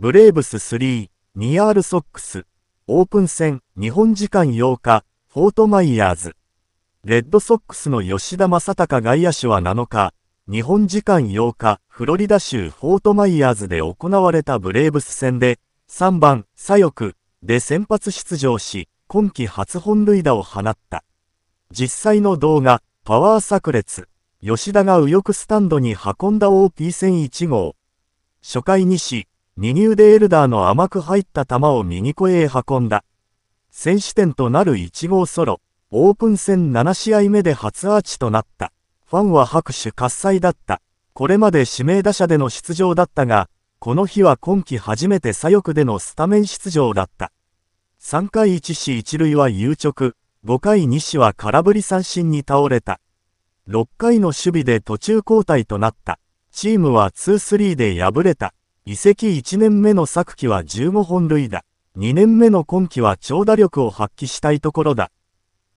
ブレーブス3、ニアールソックス、オープン戦、日本時間8日、フォートマイヤーズ。レッドソックスの吉田正尚外野手は7日、日本時間8日、フロリダ州フォートマイヤーズで行われたブレーブス戦で、3番、左翼で先発出場し、今季初本塁打を放った。実際の動画、パワー炸裂。吉田が右翼スタンドに運んだ OP 戦1号。初回2試、右腕エルダーの甘く入った球を右声へ運んだ。先手点となる1号ソロ、オープン戦7試合目で初アーチとなった。ファンは拍手喝采だった。これまで指名打者での出場だったが、この日は今季初めて左翼でのスタメン出場だった。3回1死1塁は有直、5回2死は空振り三振に倒れた。6回の守備で途中交代となった。チームは2-3で敗れた。移籍1年目の昨季は15本塁打、2年目の今季は長打力を発揮したいところだ。